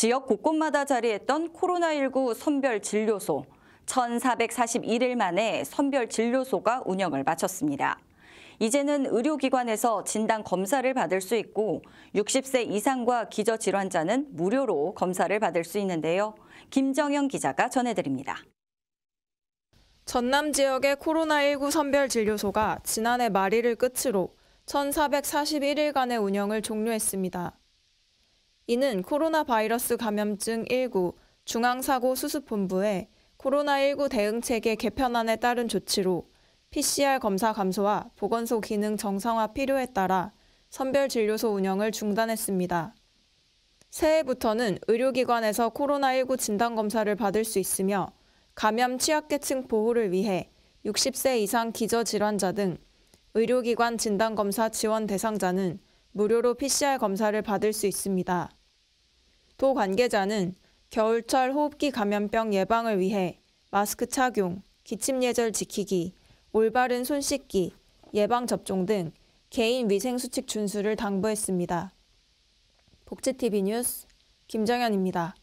지역 곳곳마다 자리했던 코로나19 선별 진료소 1,441일 만에 선별 진료소가 운영을 마쳤습니다. 이제는 의료기관에서 진단 검사를 받을 수 있고 60세 이상과 기저질환자는 무료로 검사를 받을 수 있는데요. 김정현 기자가 전해드립니다. 전남 지역의 코로나19 선별 진료소가 지난해 말일을 끝으로 1,441일간의 운영을 종료했습니다. 이는 코로나 바이러스 감염증 19 중앙사고수습본부의 코로나19 대응체계 개편안에 따른 조치로 PCR 검사 감소와 보건소 기능 정상화 필요에 따라 선별진료소 운영을 중단했습니다. 새해부터는 의료기관에서 코로나19 진단검사를 받을 수 있으며 감염 취약계층 보호를 위해 60세 이상 기저질환자 등 의료기관 진단검사 지원 대상자는 무료로 PCR 검사를 받을 수 있습니다. 도 관계자는 겨울철 호흡기 감염병 예방을 위해 마스크 착용, 기침 예절 지키기, 올바른 손 씻기, 예방 접종 등 개인 위생 수칙 준수를 당부했습니다. 복지TV 뉴스 김정현입니다.